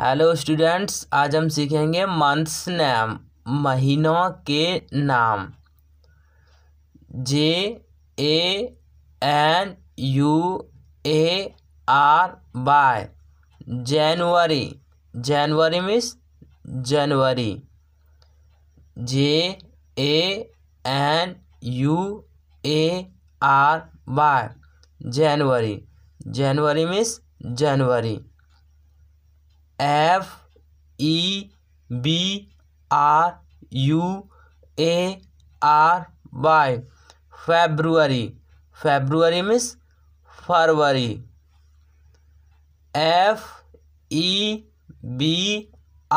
hello students आज हम सीखेंगे मंथ्स नेम महीनों के नाम J A N U A R Y January January means जनवरी J A N U A R Y January January means जनवरी F E B R U A R Y February February means फरवरी F E B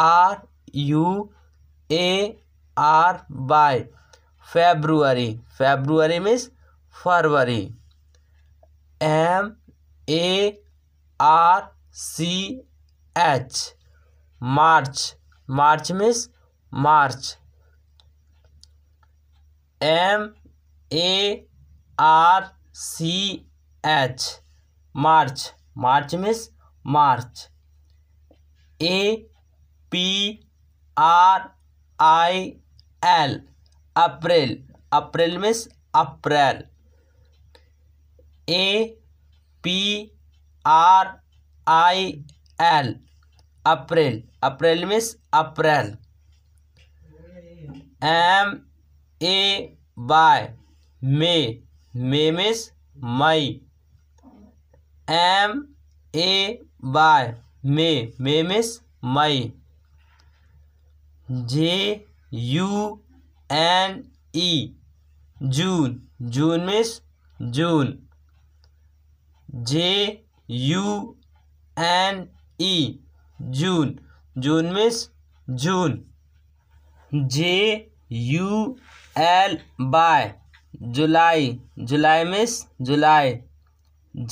R U A R Y February February means फरवरी M A R C H March March means March M A R C H March March means March A P R I L April April means April A P R I L April April means April M A Y May May means मई M A Y May May means मई J U N E June June means June J U N E June June means June J U L Y July July means जुलाई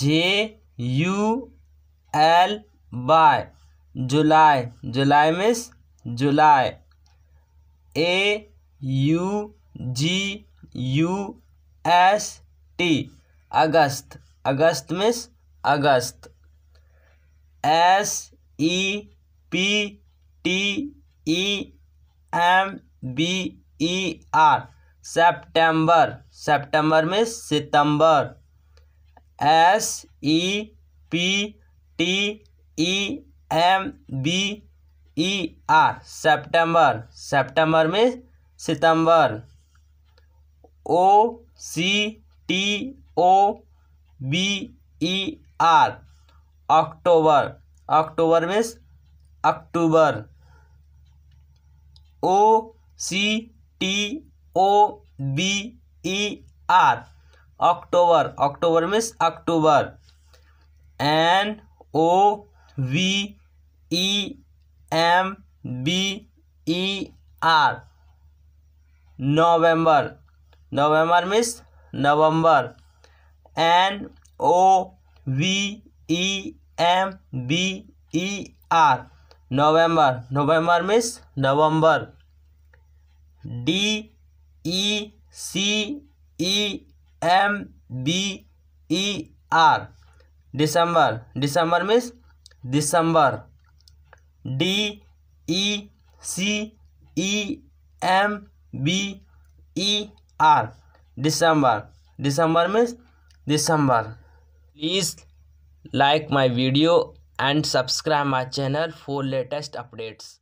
J U L Y July July means जुलाई A U G U S T August August means अगस्त S E P T E M B E R September September means सितंबर S E P T E M B E R September September means सितंबर O C T O B E R October October means अक्टूबर O C T O B E R October October means अक्टूबर N O V E M B E R November November means नवंबर N O V E M B E R November November means नवंबर D E C E M B E R December December means दिसंबर D E C E M B E R December December means दिसंबर please like my video and subscribe my channel for latest updates